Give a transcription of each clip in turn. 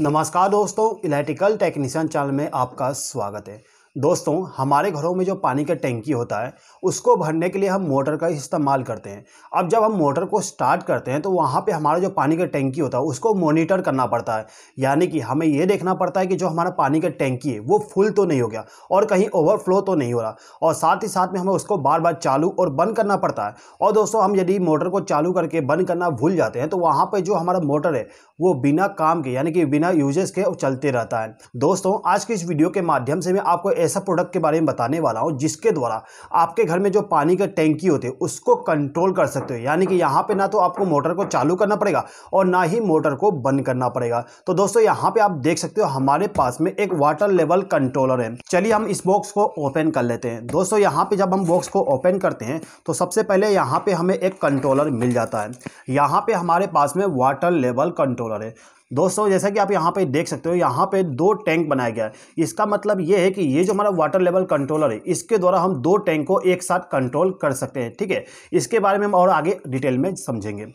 नमस्कार दोस्तों electrical technician channel में आपका स्वागत है दोस्तों हमारे घरों में जो पानी का टैंकी होता है उसको भरने के लिए हम मोटर का इस्तेमाल करते हैं अब जब हम मोटर को स्टार्ट करते हैं तो वहाँ पे हमारा जो पानी का टैंकी होता है उसको मॉनिटर करना पड़ता है यानी कि हमें ये देखना पड़ता है कि जो हमारा पानी का टैंकी है वो फुल तो नहीं हो गया और कहीं ओवरफ्लो तो नहीं हो रहा और साथ ही साथ में हमें उसको बार बार चालू और बंद करना पड़ता है और दोस्तों हम यदि मोटर को चालू करके बंद करना भूल जाते हैं तो वहाँ पर जो हमारा मोटर है वो बिना काम के यानी कि बिना यूजेस के चलते रहता है दोस्तों आज की इस वीडियो के माध्यम से मैं आपको ऐसा प्रोडक्ट के बारे में बताने वाला हूँ जिसके द्वारा आपके घर में जो पानी का टैंकी होते हैं उसको कंट्रोल कर सकते हो यानी कि यहाँ पे ना तो आपको मोटर को चालू करना पड़ेगा और ना ही मोटर को बंद करना पड़ेगा तो दोस्तों यहाँ पे आप देख सकते हो हमारे पास में एक वाटर लेवल कंट्रोलर है चलिए हम इस बॉक्स को ओपन कर लेते हैं दोस्तों यहाँ पर जब हम बॉक्स को ओपन करते हैं तो सबसे पहले यहाँ पर हमें एक कंट्रोलर मिल जाता है यहाँ पर हमारे पास में वाटर लेवल कंट्रोलर है दोस्तों जैसा कि आप यहाँ पे देख सकते हो यहाँ पे दो टैंक बनाया गया है इसका मतलब ये है कि ये जो हमारा वाटर लेवल कंट्रोलर है इसके द्वारा हम दो टैंक को एक साथ कंट्रोल कर सकते हैं ठीक है इसके बारे में हम और आगे डिटेल में समझेंगे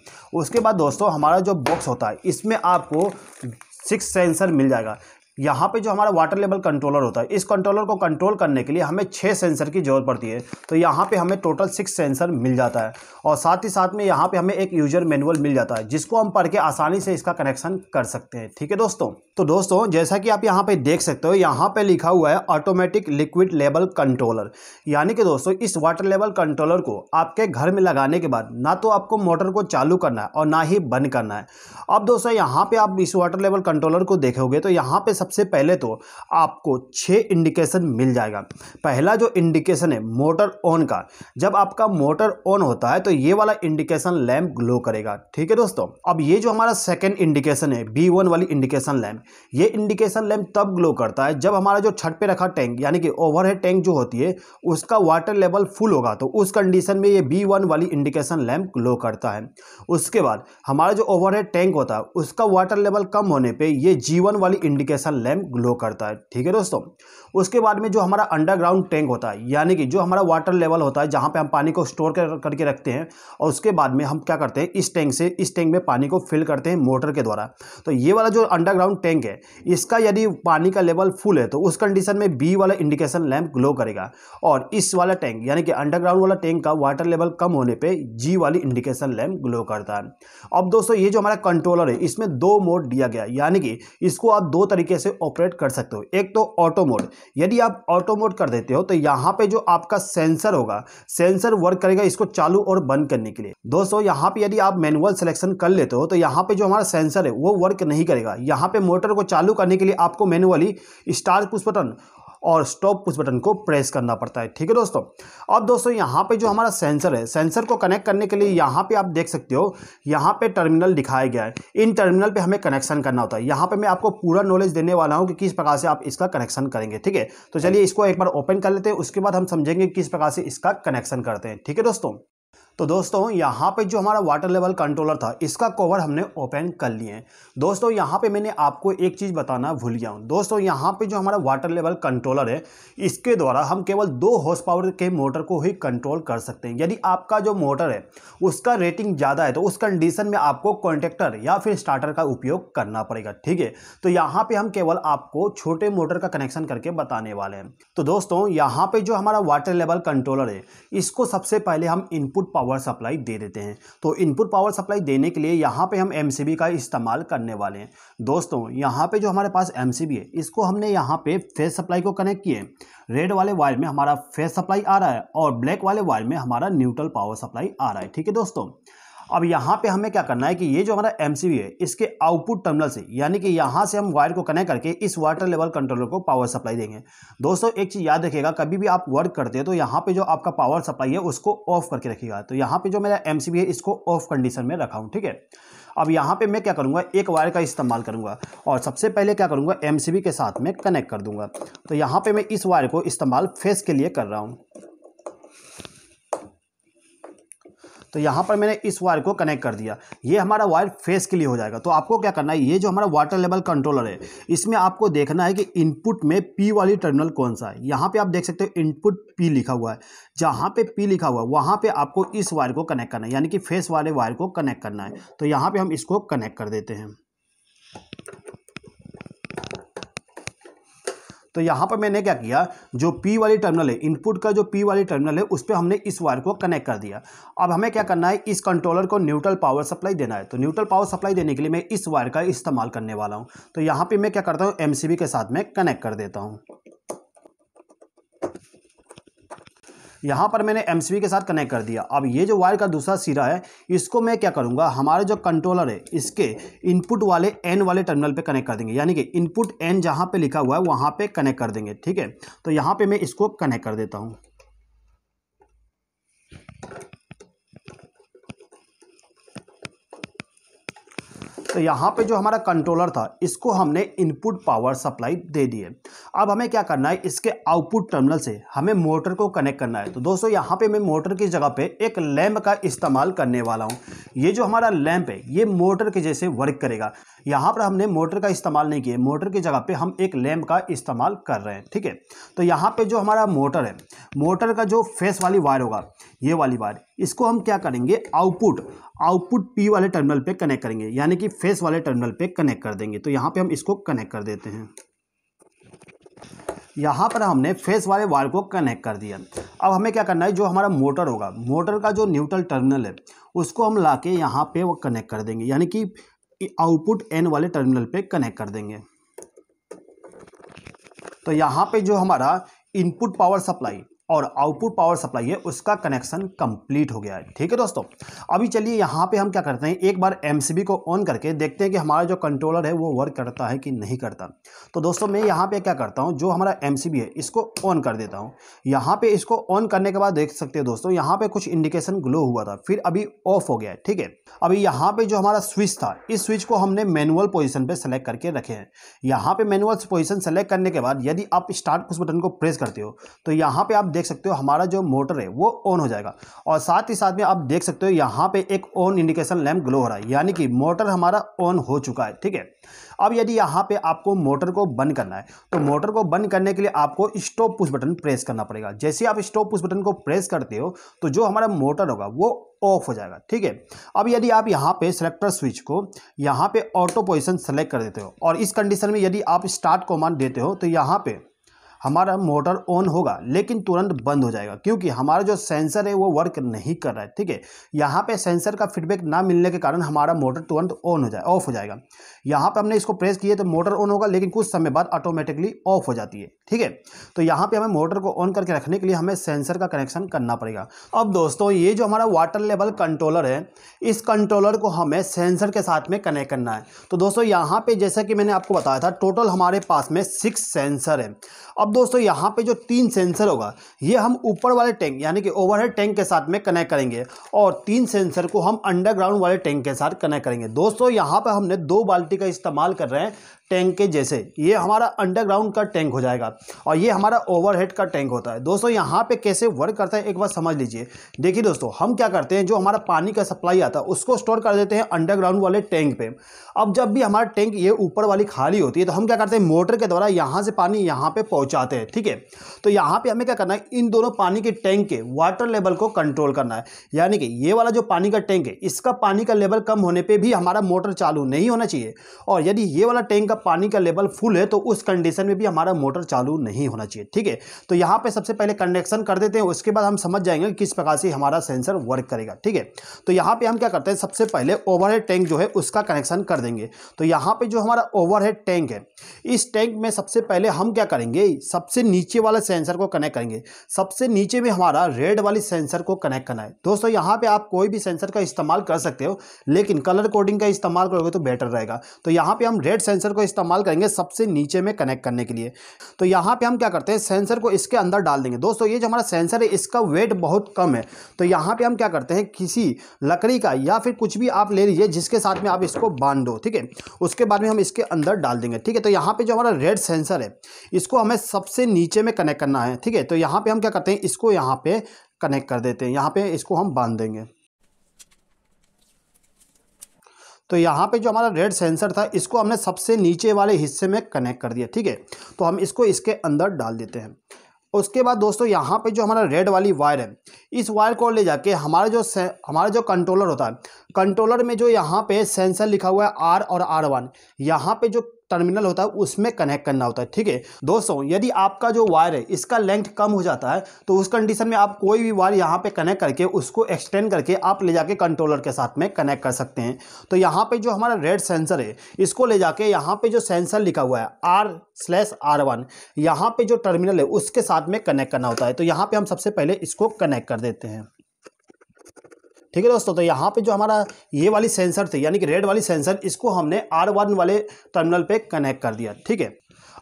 उसके बाद दोस्तों हमारा जो बॉक्स होता है इसमें आपको सिक्स सेंसर मिल जाएगा यहाँ पे जो हमारा वाटर लेवल कंट्रोलर होता है इस कंट्रोलर को कंट्रोल करने के लिए हमें छः सेंसर की ज़रूरत पड़ती है तो यहाँ पे हमें टोटल सिक्स सेंसर मिल जाता है और साथ ही साथ में यहाँ पे हमें एक यूजर मैनुअल मिल जाता है जिसको हम पढ़ के आसानी से इसका कनेक्शन कर सकते हैं ठीक है दोस्तों तो दोस्तों जैसा कि आप यहाँ पर देख सकते हो यहाँ पर लिखा हुआ है ऑटोमेटिक लिक्विड लेवल कंट्रोलर यानी कि दोस्तों इस वाटर लेवल कंट्रोलर को आपके घर में लगाने के बाद ना तो आपको मोटर को चालू करना है और ना ही बंद करना है अब दोस्तों यहाँ पर आप इस वाटर लेवल कंट्रोलर को देखोगे तो यहाँ पर सबसे पहले तो आपको छः इंडिकेशन मिल जाएगा पहला जो इंडिकेशन है मोटर ऑन का जब आपका मोटर ऑन होता है तो ये वाला इंडिकेशन लैम्प ग्लो करेगा ठीक है दोस्तों अब ये जो हमारा सेकेंड इंडिकेशन है बी वाली इंडिकेशन लैम्प ये इंडिकेशन लैम्प तब ग्लो करता है जब हमारा जो छत पे रखा टैंक यानी कि ओवरहेड टैंक जो होती है उसका वाटर लेवल फुल होगा तो उस कंडीशन में ये बी वाली इंडिकेशन लैम्प ग्लो करता है उसके बाद हमारा जो ओवरहेड टैंक होता है उसका वाटर लेवल कम होने पर ये जीवन वाली इंडिकेशन लैम्प ग्लो करता है ठीक है दोस्तों उसके बाद में जो हमारा अंडरग्राउंड टैंक होता है यानी कि जो हमारा वाटर लेवल होता है जहाँ पे हम पानी को स्टोर कर करके रखते हैं और उसके बाद में हम क्या करते हैं इस टैंक से इस टैंक में पानी को फिल करते हैं मोटर के द्वारा तो ये वाला जो अंडरग्राउंड टैंक है इसका यदि पानी का लेवल फुल है तो उस कंडीशन में बी वाला इंडिकेशन लैम्प ग्लो करेगा और इस वाला टैंक यानी कि अंडरग्राउंड वाला टैंक का वाटर लेवल कम होने पर जी वाली इंडिकेशन लैम्प ग्लो करता है अब दोस्तों ये जो हमारा कंट्रोलर है इसमें दो मोड दिया गया यानी कि इसको आप दो तरीके से से ऑपरेट कर सकते हो एक तो ऑटो मोड यदि आप ऑटो मोड कर देते हो तो यहाँ पे जो आपका सेंसर होगा सेंसर वर्क करेगा इसको चालू और बंद करने के लिए दोस्तों यहाँ पे यदि आप मैनुअल सिलेक्शन कर लेते हो तो यहाँ पे जो हमारा सेंसर है वो वर्क नहीं करेगा यहाँ पे मोटर को चालू करने के लिए आपको मैनुअली स्टार पुश बटन और स्टॉप पुश बटन को प्रेस करना पड़ता है ठीक है दोस्तों अब दोस्तों यहाँ पे जो हमारा सेंसर है सेंसर को कनेक्ट करने के लिए यहाँ पे आप देख सकते हो यहाँ पे टर्मिनल दिखाया गया है इन टर्मिनल पे हमें कनेक्शन करना होता है यहाँ पे मैं आपको पूरा नॉलेज देने वाला हूँ कि किस प्रकार से आप इसका कनेक्शन करेंगे ठीक है तो चलिए इसको एक बार ओपन कर लेते हैं उसके बाद हम समझेंगे किस प्रकार से इसका कनेक्शन करते हैं ठीक है दोस्तों तो दोस्तों यहाँ पे जो हमारा वाटर लेवल कंट्रोलर था इसका कवर हमने ओपन कर लिए हैं दोस्तों यहाँ पे मैंने आपको एक चीज़ बताना भूल गया हूँ दोस्तों यहाँ पे जो हमारा वाटर लेवल कंट्रोलर है इसके द्वारा हम केवल दो हॉर्स पावर के मोटर को ही कंट्रोल कर सकते हैं यदि आपका जो मोटर है उसका रेटिंग ज़्यादा है तो उस कंडीशन में आपको कॉन्ट्रेक्टर या फिर स्टार्टर का उपयोग करना पड़ेगा ठीक है तो यहाँ पर हम केवल आपको छोटे मोटर का कनेक्शन करके बताने वाले हैं तो दोस्तों यहाँ पर जो हमारा वाटर लेवल कंट्रोलर है इसको सबसे पहले हम इनपुट पावर पावर सप्लाई दे देते हैं तो इनपुट पावर सप्लाई देने के लिए यहाँ पे हम एम का इस्तेमाल करने वाले हैं दोस्तों यहाँ पे जो हमारे पास एम है इसको हमने यहाँ पे फेस सप्लाई को कनेक्ट किए रेड वाले वायर में हमारा फेस सप्लाई आ रहा है और ब्लैक वाले वायर में हमारा न्यूट्रल पावर सप्लाई आ रहा है ठीक है दोस्तों अब यहाँ पे हमें क्या करना है कि ये जो हमारा एम है इसके आउटपुट टर्मिनल से यानी कि यहाँ से हम वायर को कनेक्ट करके इस वाटर लेवल कंट्रोलर को पावर सप्लाई देंगे दोस्तों एक चीज़ याद रखिएगा कभी भी आप वर्क करते हैं तो यहाँ पे जो आपका पावर सप्लाई है उसको ऑफ करके रखिएगा तो यहाँ पे जो मेरा एम है इसको ऑफ कंडीशन में रखा हूँ ठीक है अब यहाँ पर मैं क्या करूँगा एक वायर का इस्तेमाल करूँगा और सबसे पहले क्या करूँगा एम के साथ में कनेक्ट कर दूँगा तो यहाँ पर मैं इस वायर को इस्तेमाल फेस के लिए कर रहा हूँ तो यहाँ पर मैंने इस वायर को कनेक्ट कर दिया ये हमारा वायर फेस के लिए हो जाएगा तो आपको क्या करना है ये जो हमारा वाटर लेवल कंट्रोलर है इसमें आपको देखना है कि इनपुट में पी वाली टर्मिनल कौन सा है यहाँ पर आप देख सकते हो इनपुट पी लिखा हुआ है जहाँ पे पी लिखा हुआ है वहाँ पर आपको इस वायर को कनेक्ट करना है यानी कि फेस वाले वायर को कनेक्ट करना है तो यहाँ पर हम इसको कनेक्ट कर देते हैं तो यहाँ पर मैंने क्या किया जो पी वाली टर्मिनल है इनपुट का जो पी वाली टर्मिनल है उस पर हमने इस वायर को कनेक्ट कर दिया अब हमें क्या करना है इस कंट्रोलर को न्यूट्रल पावर सप्लाई देना है तो न्यूट्रल पावर सप्लाई देने के लिए मैं इस वायर का इस्तेमाल करने वाला हूँ तो यहाँ पर मैं क्या करता हूँ एम के साथ में कनेक्ट कर देता हूँ यहाँ पर मैंने एम के साथ कनेक्ट कर दिया अब ये जो वायर का दूसरा सिरा है इसको मैं क्या करूँगा हमारे जो कंट्रोलर है इसके इनपुट वाले एन वाले टर्मिनल पर कनेक्ट कर देंगे यानी कि इनपुट एन जहाँ पर लिखा हुआ है वहाँ पर कनेक्ट कर देंगे ठीक है तो यहाँ पर मैं इसको कनेक्ट कर देता हूँ तो यहाँ पे जो हमारा कंट्रोलर था इसको हमने इनपुट पावर सप्लाई दे दिए अब हमें क्या करना है इसके आउटपुट टर्मिनल से हमें मोटर को कनेक्ट करना है तो दोस्तों यहाँ पे मैं मोटर की जगह पे एक लैम्प का इस्तेमाल करने वाला हूँ ये जो हमारा लैम्प है ये मोटर के जैसे वर्क करेगा यहाँ पर हमने मोटर का इस्तेमाल नहीं किया मोटर की जगह पर हम एक लैम्प का इस्तेमाल कर रहे हैं ठीक है तो यहाँ पर जो हमारा मोटर है मोटर का जो फेस वाली वायर होगा ये वाली वायर इसको हम क्या करेंगे आउटपुट आउटपुट पी वाले टर्मिनल पे कनेक्ट करेंगे यानी कि फेस वाले टर्मिनल पे कनेक्ट कर देंगे तो यहाँ पे हम इसको कनेक्ट कर देते हैं यहाँ पर हमने फेस वाले वायर को कनेक्ट कर दिया अब हमें क्या करना है जो हमारा मोटर होगा मोटर का जो न्यूट्रल टर्मिनल है उसको हम ला के यहाँ पर कनेक्ट कर देंगे यानी कि आउटपुट एन वाले टर्मिनल पे कनेक्ट कर देंगे तो यहाँ पर जो हमारा इनपुट पावर सप्लाई और आउटपुट पावर सप्लाई है उसका कनेक्शन कंप्लीट हो गया है ठीक है दोस्तों अभी चलिए यहाँ पे हम क्या करते हैं एक बार एम को ऑन करके देखते हैं कि हमारा जो कंट्रोलर है वो वर्क करता है कि नहीं करता तो दोस्तों मैं यहाँ पे क्या करता हूँ जो हमारा एम है इसको ऑन कर देता हूँ यहाँ पर इसको ऑन करने के बाद देख सकते हैं दोस्तों यहाँ पर कुछ इंडिकेशन ग्लो हुआ था फिर अभी ऑफ हो गया है ठीक है अभी यहाँ पर जो हमारा स्विच था इस स्विच को हमने मैनुअल पोजिशन पर सेलेक्ट करके रखे हैं यहाँ पर मैनुअल पोजिशन सेलेक्ट करने के बाद यदि आप स्टार्ट उस बटन को प्रेस करते हो तो यहाँ पर आप देख सकते हो हमारा जो मोटर है वो ऑन हो जाएगा और साथ ही साथ में आप देख सकते हो यहाँ पे एक ऑन इंडिकेशन लैम्प ग्लो हो रहा है यानी कि मोटर हमारा ऑन हो चुका है ठीक है अब यदि यहाँ पे आपको मोटर को बंद करना है तो मोटर को बंद करने के लिए आपको स्टॉप पुश बटन प्रेस करना पड़ेगा जैसे आप स्टॉप पुश बटन को प्रेस करते हो तो जो हमारा मोटर होगा वो ऑफ हो जाएगा ठीक है अब यदि आप यहाँ पे सेलेक्टर स्विच को यहाँ पे ऑटो पोजिशन सेलेक्ट कर देते हो और इस कंडीशन में यदि आप स्टार्ट कमांड देते हो तो यहाँ पर हमारा मोटर ऑन होगा लेकिन तुरंत बंद हो जाएगा क्योंकि हमारा जो सेंसर है वो वर्क नहीं कर रहा है ठीक है यहाँ पे सेंसर का फीडबैक ना मिलने के कारण हमारा मोटर तुरंत ऑन हो जाए ऑफ हो जाएगा यहाँ पे हमने इसको प्रेस किए तो मोटर ऑन होगा लेकिन कुछ समय बाद ऑटोमेटिकली ऑफ हो जाती है ठीक है तो यहाँ पे हमें मोटर को ऑन करके रखने के लिए हमें सेंसर का कनेक्शन करना पड़ेगा अब दोस्तों ये जो हमारा वाटर लेवल कंट्रोलर है इस कंट्रोलर को हमें सेंसर के साथ में कनेक्ट करना है तो दोस्तों यहाँ पर जैसा कि मैंने आपको बताया था टोटल हमारे पास में सिक्स सेंसर है अब दोस्तों यहाँ पर जो तीन सेंसर होगा ये हम ऊपर वाले टैंक यानी कि ओवर टैंक के साथ में कनेक्ट करेंगे और तीन सेंसर को हम अंडरग्राउंड वाले टैंक के साथ कनेक्ट करेंगे दोस्तों यहाँ पर हमने दो बाल्टी का इस्तेमाल कर रहे हैं टैंक के जैसे ये हमारा अंडरग्राउंड का टैंक हो जाएगा और ये हमारा ओवरहेड का टैंक होता है दोस्तों यहाँ पे कैसे वर्क करता है एक बार समझ लीजिए देखिए दोस्तों हम क्या करते हैं जो हमारा पानी का सप्लाई आता है उसको स्टोर कर देते हैं अंडरग्राउंड वाले टैंक पे अब जब भी हमारा टैंक ये ऊपर वाली खाली होती है तो हम क्या करते हैं मोटर के द्वारा यहाँ से पानी यहाँ पर पहुँचाते हैं ठीक है तो यहाँ पर हमें क्या करना है इन दोनों पानी के टैंक के वाटर लेवल को कंट्रोल करना है यानी कि ये वाला जो पानी का टैंक है इसका पानी का लेवल कम होने पर भी हमारा मोटर चालू नहीं होना चाहिए और यदि ये वाला टैंक का मतलब पानी का लेवल फुल है तो उस कंडीशन में भी हमारा मोटर चालू नहीं होना चाहिए ठीक है तो यहाँ पर सबसे पहले कंडक्शन कर देते हैं उसके बाद हम समझ जाएंगे किस प्रकार से हमारा सेंसर वर्क करेगा ठीक है तो यहाँ पर हम क्या करते हैं सबसे पहले ओवरहेड टैंक जो है उसका कनेक्शन कर देंगे तो यहाँ पर जो हमारा ओवरहेड टैंक है इस टैंक में सबसे पहले हम क्या करेंगे सबसे नीचे वाले सेंसर को कनेक्ट करेंगे सबसे नीचे में हमारा रेड वाली सेंसर को कनेक्ट करना है दोस्तों यहाँ पे आप कोई भी सेंसर का इस्तेमाल कर सकते हो लेकिन कलर कोडिंग का इस्तेमाल करोगे तो बेटर रहेगा तो यहाँ पे हम रेड सेंसर को इस्तेमाल करेंगे सबसे नीचे में कनेक्ट करने के लिए तो यहाँ पे हम क्या करते हैं सेंसर को इसके अंदर डाल देंगे दोस्तों ये जो हमारा सेंसर है इसका वेट बहुत कम है तो यहाँ पे हम क्या करते हैं किसी लकड़ी का या फिर कुछ भी आप ले लीजिए जिसके साथ में आप इसको बांध दो ठीक है उसके बाद में हम इसके अंदर डाल देंगे ठीक है तो यहाँ पर जो हमारा रेड सेंसर है इसको हमें सबसे नीचे में कनेक्ट करना है ठीक है तो यहाँ पर हम क्या करते हैं इसको यहाँ पर कनेक्ट कर देते हैं यहाँ पर इसको हम बांध देंगे तो यहाँ पे जो हमारा रेड सेंसर था इसको हमने सबसे नीचे वाले हिस्से में कनेक्ट कर दिया ठीक है तो हम इसको इसके अंदर डाल देते हैं उसके बाद दोस्तों यहाँ पे जो हमारा रेड वाली वायर है इस वायर को ले जाके हमारा जो हमारा जो कंट्रोलर होता है कंट्रोलर में जो यहाँ पे सेंसर लिखा हुआ है आर और आर वन यहाँ पे जो टर्मिनल होता है उसमें कनेक्ट करना होता है ठीक है दोस्तों यदि आपका जो वायर है इसका लेंथ कम हो जाता है तो उस कंडीशन में आप कोई भी वायर यहाँ पे कनेक्ट करके उसको एक्सटेंड करके आप ले जाके कंट्रोलर के साथ में कनेक्ट कर सकते हैं तो यहाँ पे जो हमारा रेड सेंसर है इसको ले जाके यहाँ पे जो सेंसर लिखा हुआ है आर स्लैश आर वन यहाँ पे जो टर्मिनल है उसके साथ में कनेक्ट करना होता है तो यहाँ पे हम सबसे पहले इसको कनेक्ट कर देते हैं ठीक है दोस्तों तो यहाँ पे जो हमारा ये वाली सेंसर थी यानी कि रेड वाली सेंसर इसको हमने आर वन वाले टर्मिनल पे कनेक्ट कर दिया ठीक है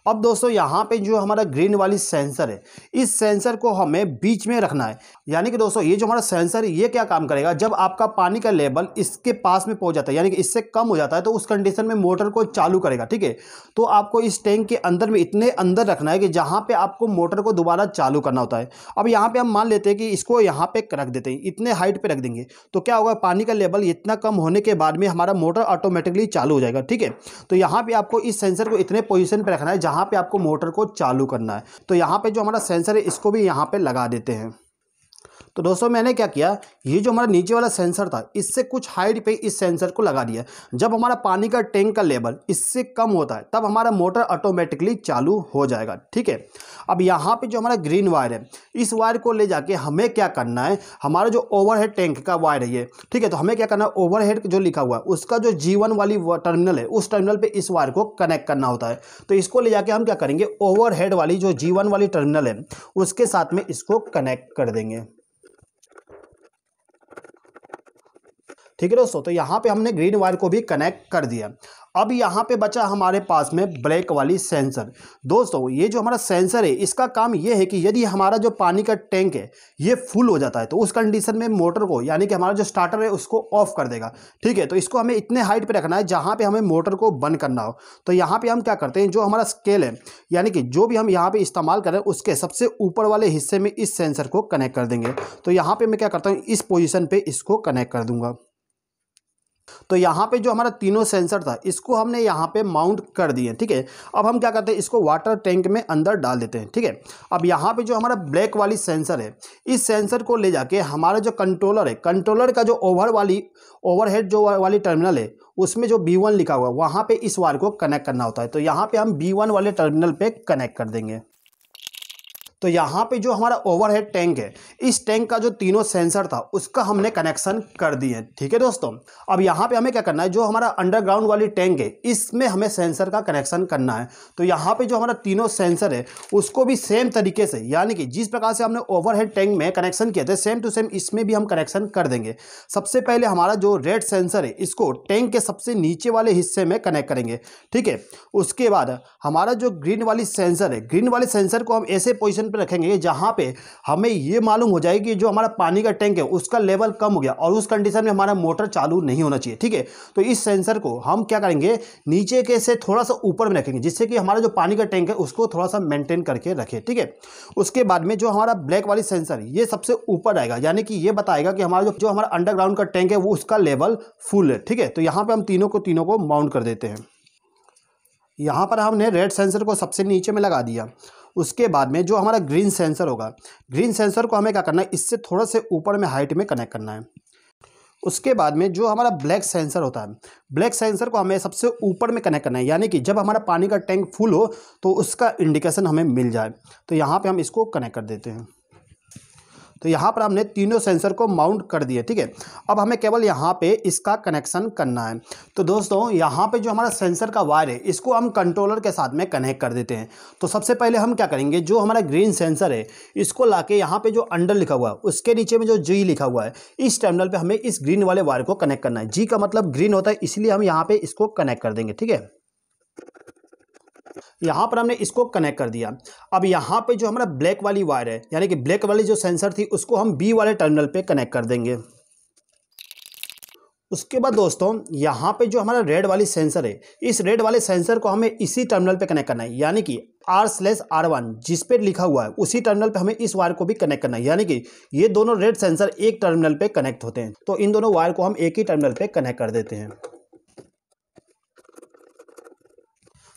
अब दोस्तों यहाँ पे जो हमारा ग्रीन वाली सेंसर है इस सेंसर को हमें बीच में रखना है यानी कि दोस्तों ये जो हमारा सेंसर है ये क्या काम करेगा जब आपका पानी का लेवल इसके पास में पहुँच जाता है यानी कि इससे कम हो जाता है तो उस कंडीशन में मोटर को चालू करेगा ठीक है तो आपको इस टैंक के अंदर में इतने अंदर रखना है कि जहाँ पर आपको मोटर को दोबारा चालू करना होता है अब यहाँ पर हम मान लेते हैं कि इसको यहाँ पर रख देते हैं इतने हाइट पर रख देंगे तो क्या होगा पानी का लेवल इतना कम होने के बाद में हमारा मोटर ऑटोमेटिकली चालू हो जाएगा ठीक है तो यहाँ पर आपको इस सेंसर को इतने पोजिशन पर रखना है जहाँ यहाँ पे आपको मोटर को चालू करना है तो यहाँ पे जो हमारा सेंसर है इसको भी यहाँ पे लगा देते हैं तो दोस्तों मैंने क्या किया ये जो हमारा नीचे वाला सेंसर था इससे कुछ हाइट पे इस सेंसर को लगा दिया जब हमारा पानी का टैंक का लेवल इससे कम होता है तब हमारा मोटर ऑटोमेटिकली चालू हो जाएगा ठीक है अब यहाँ पे जो हमारा ग्रीन वायर है इस वायर को ले जाके हमें क्या करना है हमारा जो ओवरहेड टैंक का वायर है ये ठीक है तो हमें क्या करना है ओवरहेड जो लिखा हुआ है उसका जो जीवन वाली टर्मिनल है उस टर्मिनल पर इस वायर को कनेक्ट करना होता है तो इसको ले जाके हम क्या करेंगे ओवरहेड वाली जो जीवन वाली टर्मिनल है उसके साथ में इसको कनेक्ट कर देंगे ठीक है दोस्तों तो यहाँ पे हमने ग्रीन वायर को भी कनेक्ट कर दिया अब यहाँ पे बचा हमारे पास में ब्लैक वाली सेंसर दोस्तों ये जो हमारा सेंसर है इसका काम ये है कि यदि हमारा जो पानी का टैंक है ये फुल हो जाता है तो उस कंडीशन में मोटर को यानी कि हमारा जो स्टार्टर है उसको ऑफ कर देगा ठीक है तो इसको हमें इतने हाइट पे रखना है जहाँ पे हमें मोटर को बंद करना हो तो यहाँ पर हम क्या करते हैं जो हमारा स्केल है यानी कि जो भी हम यहाँ पर इस्तेमाल करें उसके सबसे ऊपर वाले हिस्से में इस सेंसर को कनेक्ट कर देंगे तो यहाँ पर मैं क्या करता हूँ इस पोजिशन पर इसको कनेक्ट कर दूँगा तो यहाँ पे जो हमारा तीनों सेंसर था इसको हमने यहाँ पे माउंट कर दिए ठीक है अब हम क्या करते हैं इसको वाटर टैंक में अंदर डाल देते हैं ठीक है अब यहाँ पे जो हमारा ब्लैक वाली सेंसर है इस सेंसर को ले जाके हमारा जो कंट्रोलर है कंट्रोलर का जो ओवर वाली ओवरहेड जो वाली टर्मिनल है उसमें जो बी वन लिखा हुआ है वहाँ पर इस वायर को कनेक्ट करना होता है तो यहाँ पर हम बी वन वाले टर्मिनल पर कनेक्ट कर देंगे तो यहाँ पे जो हमारा ओवरहेड टैंक है इस टैंक का जो तीनों सेंसर था उसका हमने कनेक्शन कर दिए ठीक है दोस्तों अब यहाँ पे हमें क्या करना है जो हमारा अंडरग्राउंड वाली टैंक है इसमें हमें सेंसर का कनेक्शन करना है तो यहाँ पे जो हमारा तीनों सेंसर है उसको भी सेम तरीके से यानी कि जिस प्रकार से हमने ओवरहेड टैंक में कनेक्शन किया था सेम टू सेम इसमें भी हम कनेक्शन कर देंगे सबसे पहले हमारा जो रेड सेंसर है इसको टैंक के सबसे नीचे वाले हिस्से में कनेक्ट करेंगे ठीक है उसके बाद हमारा जो ग्रीन वाली सेंसर है ग्रीन वाले सेंसर को हम ऐसे पोजिशन पोजीशन पे रखेंगे जहाँ पे हमें ये मालूम हो जाए कि जो हमारा पानी का टैंक है उसका लेवल कम हो गया और उस कंडीशन में हमारा मोटर चालू नहीं होना चाहिए ठीक है तो इस सेंसर को हम क्या करेंगे नीचे के से थोड़ा सा ऊपर में रखेंगे जिससे कि हमारा जो पानी का टैंक है उसको थोड़ा सा मेंटेन करके रखें ठीक है उसके बाद में जो हमारा ब्लैक वाली सेंसर ये सबसे ऊपर आएगा यानी कि ये बताएगा कि हमारा जो जो हमारा अंडरग्राउंड का टैंक है वो उसका लेवल फुल है ठीक है तो यहाँ पर हम तीनों को तीनों को माउंट कर देते हैं यहाँ पर हमने रेड सेंसर को सबसे नीचे में लगा दिया उसके बाद में जो हमारा ग्रीन सेंसर होगा ग्रीन सेंसर को हमें क्या करना है इससे थोड़ा से ऊपर में हाइट में कनेक्ट करना है उसके बाद में जो हमारा ब्लैक सेंसर होता है ब्लैक सेंसर को हमें सबसे ऊपर में कनेक्ट करना है यानी कि जब हमारा पानी का टैंक फुल हो तो उसका इंडिकेशन हमें मिल जाए तो यहाँ पे हम इसको कनेक्ट कर देते हैं तो यहाँ पर हमने तीनों सेंसर को माउंट कर दिए ठीक है अब हमें केवल यहाँ पे इसका कनेक्शन करना है तो दोस्तों यहाँ पे जो हमारा सेंसर का वायर है इसको हम कंट्रोलर के साथ में कनेक्ट कर देते हैं तो सबसे पहले हम क्या करेंगे जो हमारा ग्रीन सेंसर है इसको ला के यहाँ पर जो अंडर लिखा हुआ है उसके नीचे में जो जी लिखा हुआ है इस टर्मिनल पर हमें इस ग्रीन वाले वायर को कनेक्ट करना है जी का मतलब ग्रीन होता है इसलिए हम यहाँ पर इसको कनेक्ट कर देंगे ठीक है यहाँ पर हमने इसको कनेक्ट कर दिया अब यहाँ पे जो हमारा ब्लैक वाली वायर है यानी कि ब्लैक वाली जो सेंसर थी उसको हम बी वाले टर्मिनल पे कनेक्ट कर देंगे उसके बाद दोस्तों यहाँ पे जो हमारा रेड वाली सेंसर है इस रेड वाले सेंसर को हमें इसी टर्मिनल पे कनेक्ट करना है यानी कि आर स्लेस आर वन जिस पे लिखा हुआ है उसी टर्मिनल पे हमें इस वायर को भी कनेक्ट करना है यानी कि ये दोनों रेड सेंसर एक टर्मिनल पे कनेक्ट होते हैं तो इन दोनों वायर को हम एक ही टर्मिनल पर कनेक्ट कर देते हैं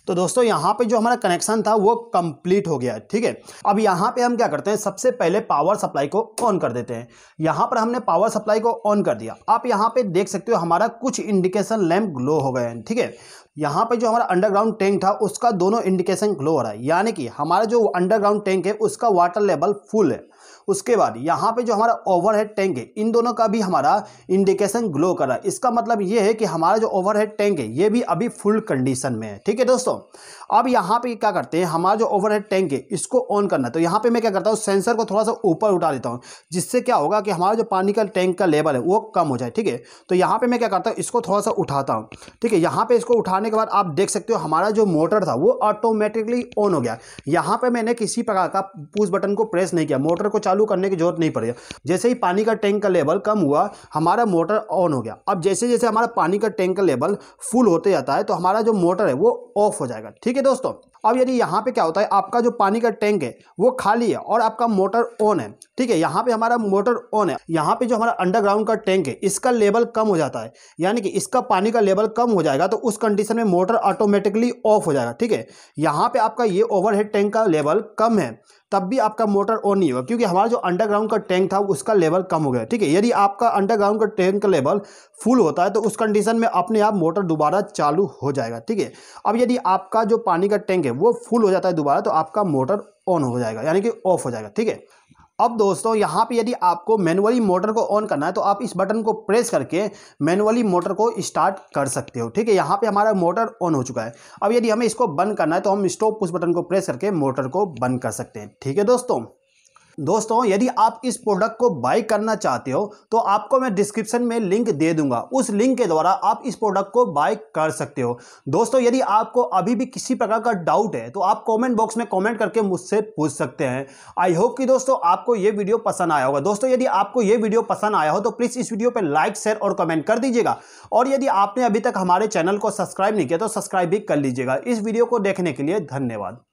तो दोस्तों यहाँ पे जो हमारा कनेक्शन था वो कंप्लीट हो गया है ठीक है अब यहाँ पे हम क्या करते हैं सबसे पहले पावर सप्लाई को ऑन कर देते हैं यहाँ पर हमने पावर सप्लाई को ऑन कर दिया आप यहाँ पे देख सकते हो हमारा कुछ इंडिकेशन लैम्प ग्लो हो गए हैं ठीक है यहाँ पे जो हमारा अंडरग्राउंड टैंक था उसका दोनों इंडिकेशन ग्लो हो रहा है यानी कि हमारा जो अंडरग्राउंड टैंक है उसका वाटर लेवल फुल है उसके बाद यहाँ पे जो हमारा ओवरहेड टैंक है इन दोनों का भी हमारा इंडिकेशन ग्लो कर रहा है इसका मतलब ये है कि हमारा जो ओवरहेड टैंक है ये भी अभी फुल कंडीशन में है ठीक है दोस्तों अब यहाँ पे क्या करते हैं हमारा जो ओवरहेड टैंक है इसको ऑन करना तो यहाँ पे मैं क्या करता हूँ सेंसर को थोड़ा सा ऊपर उठा देता हूँ जिससे क्या होगा कि हमारा जो पानी का टैंक का लेवल है वो कम हो जाए ठीक है तो यहाँ पर मैं क्या करता हूँ इसको थोड़ा सा उठाता हूँ ठीक है यहाँ पर इसको उठाने के बाद आप देख सकते हो हमारा जो मोटर था वो ऑटोमेटिकली ऑन हो गया यहाँ पर मैंने किसी प्रकार का पूज बटन को प्रेस नहीं किया मोटर को चालू चालू करने की जरूरत नहीं पड़ेगी जैसे ही पानी का टैंक का लेवल कम हुआ हमारा मोटर ऑन हो गया अब जैसे जैसे हमारा पानी का टैंक का लेवल फुल होते जाता है तो हमारा जो मोटर है वो ऑफ हो जाएगा ठीक है दोस्तों अब यदि यहाँ पे क्या होता है आपका जो पानी का टैंक है वो खाली है और आपका मोटर ऑन है ठीक है यहाँ पे हमारा मोटर ऑन है यहाँ पे जो हमारा अंडरग्राउंड का टैंक है इसका लेवल कम हो जाता है यानी कि इसका पानी का लेवल कम हो जाएगा तो उस कंडीशन में मोटर ऑटोमेटिकली ऑफ हो जाएगा ठीक है यहाँ पे आपका ये ओवरहेड टैंक का लेवल कम है तब भी आपका मोटर ऑन नहीं होगा क्योंकि हमारा जो अंडरग्राउंड का टैंक था उसका लेवल कम हो गया ठीक है यदि आपका अंडरग्राउंड का टैंक का लेवल फुल होता है तो उस कंडीशन में अपने आप मोटर दोबारा चालू हो जाएगा ठीक है अब यदि आपका जो पानी का टैंक है जब वो फुल हो जाता है दोबारा तो आपका मोटर ऑन हो जाएगा यानी कि ऑफ हो जाएगा ठीक है अब दोस्तों यहाँ पे यदि आपको मैनुअली मोटर को ऑन करना है तो आप इस बटन को प्रेस करके मैनुअली मोटर को स्टार्ट कर सकते हो ठीक है यहाँ पे हमारा मोटर ऑन हो चुका है अब यदि हमें इसको बंद करना है तो हम स्टॉप पुश बटन को प्रेस करके मोटर को बंद कर सकते हैं ठीक है दोस्तों दोस्तों यदि आप इस प्रोडक्ट को बाई करना चाहते हो तो आपको मैं डिस्क्रिप्शन में लिंक दे दूंगा उस लिंक के द्वारा आप इस प्रोडक्ट को बाई कर सकते हो दोस्तों यदि आपको अभी भी किसी प्रकार का डाउट है तो आप कमेंट बॉक्स में कमेंट करके मुझसे पूछ सकते हैं आई होप कि दोस्तों आपको ये वीडियो पसंद आया होगा दोस्तों यदि आपको ये वीडियो पसंद आया हो तो प्लीज़ इस वीडियो पर लाइक शेयर और कमेंट कर दीजिएगा और यदि आपने अभी तक हमारे चैनल को सब्सक्राइब नहीं किया तो सब्सक्राइब भी कर लीजिएगा इस वीडियो को देखने के लिए धन्यवाद